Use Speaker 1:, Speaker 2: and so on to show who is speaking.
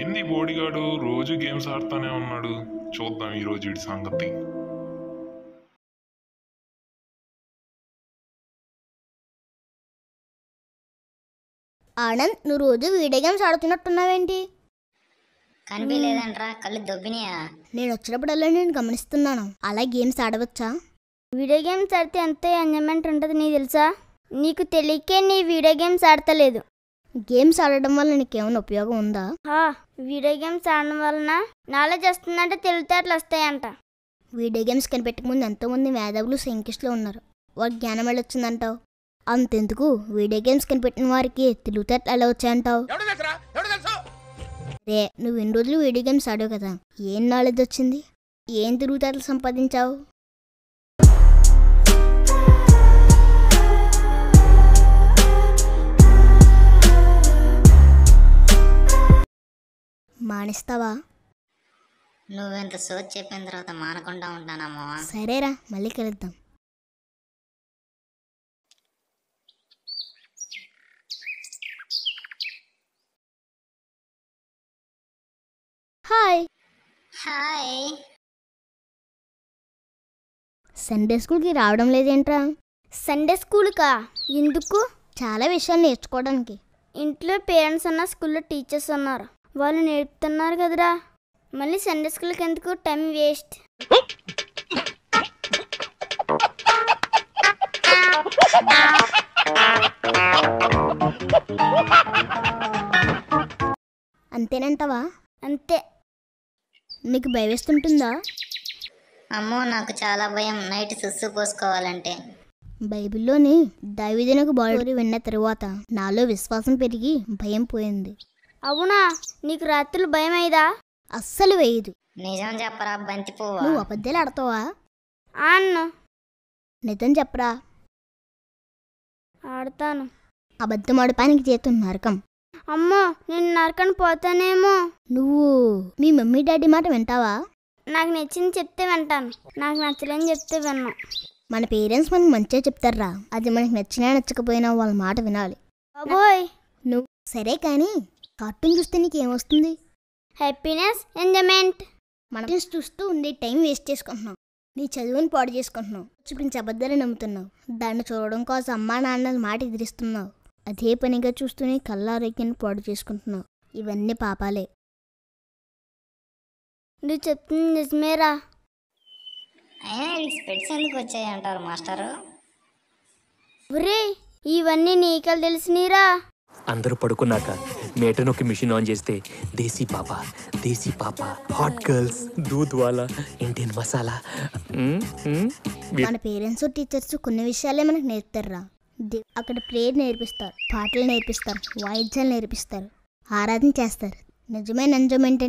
Speaker 1: ఎన్ని బోడిగాడు రోజు గేమ్స్ ఆడుతూనే ఉన్నాడు చూద్దాం ఈరోజు వీడి సంగతి ఆనంద్ నువ్వు రోజు వీడియో గేమ్స్ ఆడుతున్నట్టున్నావేంటి కనిపించలేదంట్రా కళ్ళు దొబ్బినాయా నేను వచ్చినప్పుడల్లా నేను గమనిస్తున్నాను అలా గేమ్స్ ఆడవచ్చా వీడియో గేమ్స్ ఆడితే ఎంత ఎంజాయ్మెంట్ ఉంటుంది నీకు తెలుసా నీకు తెలియకే నీ వీడియో గేమ్స్ ఆడతలేదు గేమ్స్ ఆడడం వల్ల నీకేమైనా ఉపయోగం ఉందా వీడియో గేమ్స్ ఆడడం వలన నాలెడ్జ్ వస్తుందంటే తెలివితేటలు వస్తాయంట వీడియో గేమ్స్ కనిపెట్టక ముందు ఎంతోమంది మేధావులు సైంటిస్టులు ఉన్నారు వారికి జ్ఞానం వచ్చిందంటావు అంతెందుకు వీడియో గేమ్స్ కనిపెట్టిన వారికి తెలివితేటలు ఎలా వచ్చాయంటావు రే నువ్వు ఎన్ని రోజులు వీడియో గేమ్స్ ఆడావు కదా ఏం నాలెడ్జ్ వచ్చింది ఏం తిరుగుతాటలు సంపాదించావు మానేస్తావా నువ్వెంత సోచ్ చెప్పిన తర్వాత మానకుండా ఉంటానమ్మా సరేరా మళ్ళీ కలుద్దాం హాయ్ హాయ్ సండే స్కూల్కి రావడం లేదేంట్రా సండే స్కూల్కా ఎందుకు చాలా విషయాలు నేర్చుకోవడానికి ఇంట్లో పేరెంట్స్ అన్న స్కూల్లో టీచర్స్ ఉన్నారు వాళ్ళు నేర్పుతున్నారు కదరా మళ్ళీ సండే స్కూల్కి ఎందుకు టైం వేస్ట్ అంతేనంటావా అంతే నీకు వేస్తుంటుందా అమ్మో నాకు చాలా భయం నైట్ సుస్సు పోసుకోవాలంటే బైబిల్లోని దావిదనకు బాడీ విన్న తరువాత నాలో విశ్వాసం పెరిగి భయం పోయింది అవునా నీకు రాత్రులు భయం అయిదా అస్సలు వేయదు నిజం చెప్పరా బంతి నువ్వు అబద్ధాలు ఆడతావా అన్న నిజం చెప్పరా ఆడతాను అబద్ధం ఆడపానికి చేతు నరకం అమ్మో నేను నరకని పోతానేమో నువ్వు మీ మమ్మీ డాడీ మాట వింటావా నాకు నచ్చింది చెప్తే వింటాను నాకు నచ్చలేని చెప్తే విన్నాను మన పేరెంట్స్ మనకు మంచిగా చెప్తారా అది మనకు నచ్చినా నచ్చకపోయినా వాళ్ళ మాట వినాలి అబోయ్ నువ్వు సరే కానీ కార్టూన్ చూస్తే నీకు ఏమొస్తుంది హ్యాపీనెస్ ఎంజాయ్మెంట్ మనం చూస్తూ ఉండి టైం వేస్ట్ చేసుకుంటున్నాం నీ చదువుని పాడు చేసుకుంటున్నావు చూపించే అబద్ధాన్ని నమ్ముతున్నావు దాన్ని చూడడం కోసం అమ్మా నాన్నల మాట ఎదిరిస్తున్నావు అదే పనిగా చూస్తూనే కళ్ళ ఆరోగ్యాన్ని పాడు చేసుకుంటున్నావు ఇవన్నీ పాపాలే నువ్వు చెప్తుంది నిజమేరా అయినా స్పెట్స్ ఎందుకు వచ్చాయి అంటారు మాస్టారు ఒరే ఇవన్నీ నీకలు తెలిసినీరా అందరూ పడుకున్నాక మేటను ఒక మిషన్ ఆన్ చేస్తే దేశీ పాప దేశీ పాప హాట్ గర్ల్స్ దూద్ వాలా ఇండియన్ మసాలా మన పేరెంట్స్ టీచర్స్ కొన్ని విషయాలే మనకు నేర్పుతారా అక్కడ ప్రేయర్ నేర్పిస్తారు పాటలు నేర్పిస్తారు వాయిద్యాలు నేర్పిస్తారు ఆరాధన చేస్తారు నిజమైన నిజం ఏంటంటే